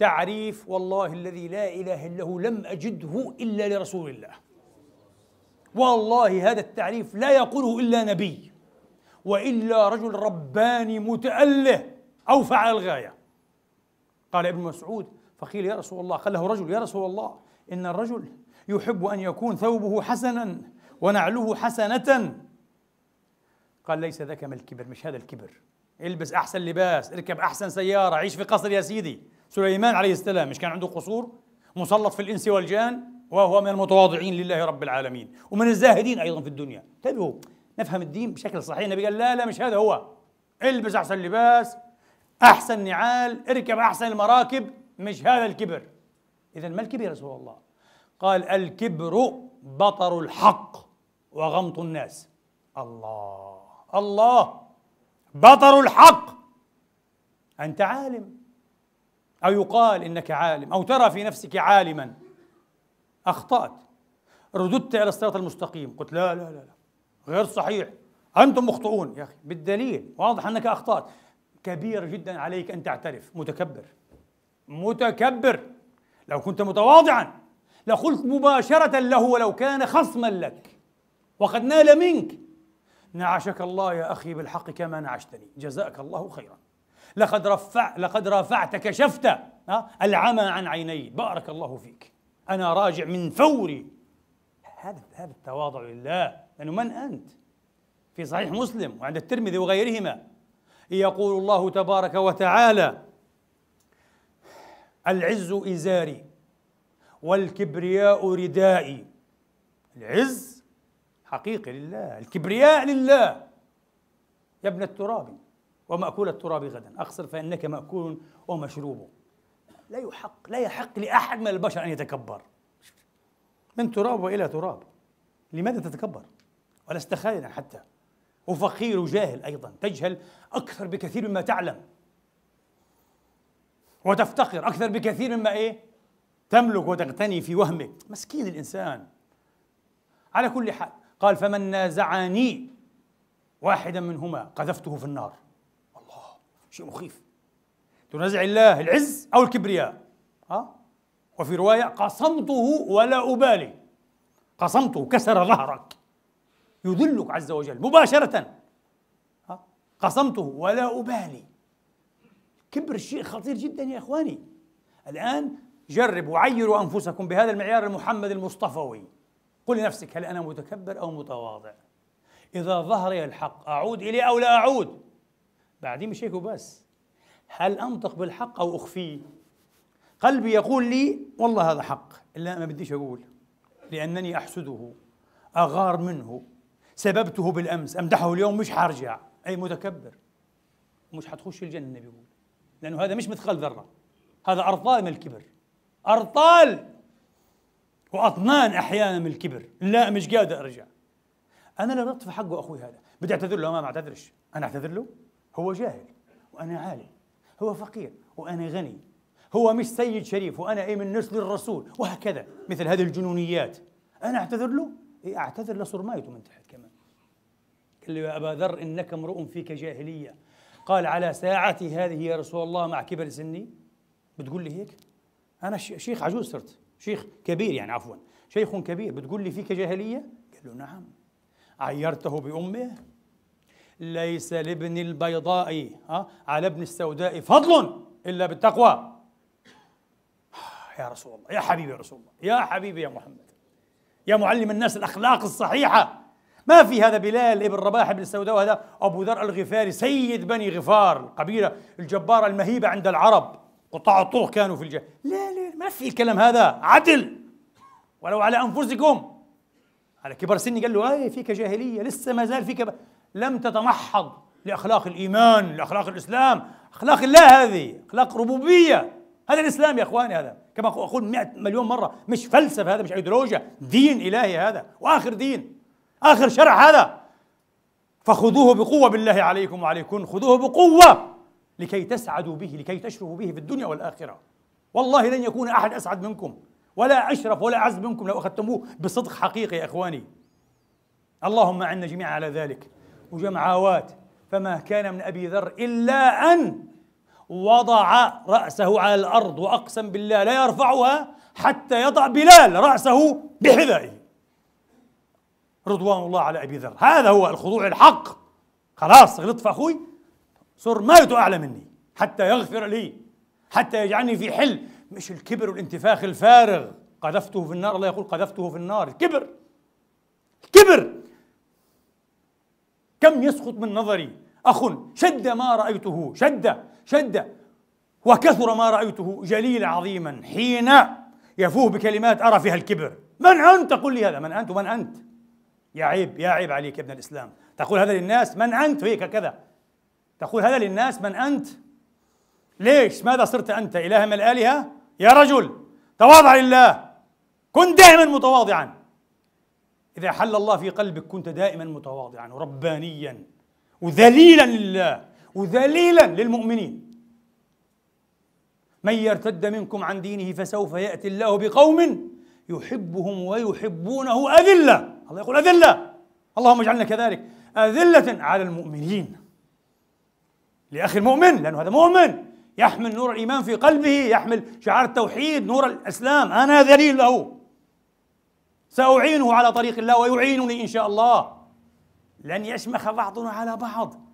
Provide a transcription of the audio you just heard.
تعريف والله الذي لا اله الا هو لم اجده الا لرسول الله والله هذا التعريف لا يقوله الا نبي والا رجل رباني متاله اوفى على الغايه قال ابن مسعود فقيل يا رسول الله قال له رجل يا رسول الله ان الرجل يحب ان يكون ثوبه حسنا ونعله حسنه قال ليس ذاك ما الكبر مش هذا الكبر البس احسن لباس اركب احسن سياره عيش في قصر يا سيدي سليمان عليه السلام مش كان عنده قصور مسلط في الإنس والجان وهو من المتواضعين لله رب العالمين ومن الزاهدين أيضا في الدنيا انتبهوا نفهم الدين بشكل صحيح النبي قال لا لا مش هذا هو البس أحسن لباس أحسن نعال اركب أحسن المراكب مش هذا الكبر إذا ما الكبر يا رسول الله قال الكبر بطر الحق وغمط الناس الله الله بطر الحق أنت عالم أو يقال إنك عالم أو ترى في نفسك عالما أخطأت رددت إلى الصراط المستقيم قلت لا لا لا, لا. غير صحيح أنتم مخطئون يا أخي بالدليل واضح أنك أخطأت كبير جدا عليك أن تعترف متكبر متكبر لو كنت متواضعا لقلت مباشرة له ولو كان خصما لك وقد نال منك نعشك الله يا أخي بالحق كما نعشتني جزاك الله خيرا لقد رفع لقد رافعت كشفت العمى عن عيني بارك الله فيك انا راجع من فوري هذا هذا التواضع لله لانه من انت في صحيح مسلم وعند الترمذي وغيرهما يقول الله تبارك وتعالى العز ازاري والكبرياء ردائي العز حقيقي لله الكبرياء لله يا ابن التراب ومأكول التراب غدا أقصر فإنك مأكول ومشروب لا يحق لا يحق لأحد من البشر أن يتكبر من تراب وإلى تراب لماذا تتكبر ولست خالدا حتى وفقير وجاهل أيضا تجهل أكثر بكثير مما تعلم وتفتقر أكثر بكثير مما إيه تملك وتغتني في وهمك مسكين الإنسان على كل حال قال فمن نازعني واحدا منهما قذفته في النار شيء مخيف تنازع الله العز أو الكبرياء ها وفي رواية قصمته ولا أبالي قصمته كسر ظهرك يذلك عز وجل مباشرة ها قصمته ولا أبالي كبر شيء خطير جدا يا إخواني الآن جربوا عيروا أنفسكم بهذا المعيار المحمد المصطفوي قل لنفسك هل أنا متكبر أو متواضع إذا ظهر الحق أعود إليه أو لا أعود بعدين مش هيك وبس هل انطق بالحق او اخفيه قلبي يقول لي والله هذا حق لا ما بديش اقول لانني احسده اغار منه سببته بالامس امدحه اليوم مش حرجع اي متكبر مش حتخش الجنه النبي لانه هذا مش مثقال ذره هذا ارطال من الكبر ارطال واطنان احيانا من الكبر لا مش قادر ارجع انا لا في حقه اخوي هذا بدي اعتذر له ما بعتذرش انا اعتذر له هو جاهل وأنا عالي هو فقير وأنا غني هو مش سيد شريف وأنا إيه من نسل الرسول وهكذا مثل هذه الجنونيات أنا أعتذر له؟ إيه أعتذر لصرمايته من تحت كمان قال له يا أبا ذر إنك امرؤ فيك جاهلية قال على ساعتي هذه يا رسول الله مع كبر سني بتقول لي هيك أنا شيخ عجوز صرت شيخ كبير يعني عفوا شيخ كبير بتقول لي فيك جاهلية قال له نعم عيرته بأمه ليس لابن البيضاء على ابن السوداء فضل إلا بالتقوى يا رسول الله يا حبيبي يا رسول الله يا حبيبي يا محمد يا معلم الناس الأخلاق الصحيحة ما في هذا بلال ابن رباح ابن السوداء وهذا أبو ذر الغفاري سيد بني غفار القبيلة الجبارة المهيبة عند العرب قطاع الطرق كانوا في الجهل لا لا ما في الكلام هذا عدل ولو على أنفسكم على كبر سني قال له اي آه، فيك جاهلية لسه ما زال فيك لم تتمحض لاخلاق الايمان لاخلاق الاسلام اخلاق الله هذه اخلاق ربوبيه هذا الاسلام يا اخواني هذا كما اقول 100 مليون مره مش فلسفه هذا مش ايديولوجيا دين الهي هذا واخر دين اخر شرع هذا فخذوه بقوه بالله عليكم وعليكم خذوه بقوه لكي تسعدوا به لكي تشرفوا به في الدنيا والاخره والله لن يكون احد اسعد منكم ولا اشرف ولا اعز منكم لو اخذتموه بصدق حقيقي يا اخواني اللهم اعنا جميعا على ذلك وجمعاوات فما كان من أبي ذر إلا أن وضع رأسه على الأرض وأقسم بالله لا يرفعها حتى يضع بلال رأسه بحذائه رضوان الله على أبي ذر هذا هو الخضوع الحق خلاص غلطت في أخوي صر مالته أعلى مني حتى يغفر لي حتى يجعلني في حل مش الكبر والانتفاخ الفارغ قذفته في النار الله يقول قذفته في النار الكبر الكبر كم يسقط من نظري أخ شد ما رأيته شد شد وكثر ما رأيته جليل عظيما حين يفوه بكلمات أرى فيها الكبر من أنت قل لي هذا من أنت ومن أنت يا عيب يا عيب عليك يا ابن الإسلام تقول هذا للناس من أنت هيك كذا تقول هذا للناس من أنت ليش ماذا صرت أنت إله من الآلهة يا رجل تواضع لله كن دائما متواضعا إذا حل الله في قلبك كنت دائما متواضعا وربانيا وذليلا لله وذليلا للمؤمنين من يرتد منكم عن دينه فسوف يأتي الله بقوم يحبهم ويحبونه أذلة الله يقول أذلة اللهم اجعلنا كذلك أذلة على المؤمنين لأخي المؤمن لأنه هذا مؤمن يحمل نور الإيمان في قلبه يحمل شعار التوحيد نور الإسلام أنا ذليل له سأعينه على طريق الله ويعينني إن شاء الله لن يشمخ بعضنا على بعض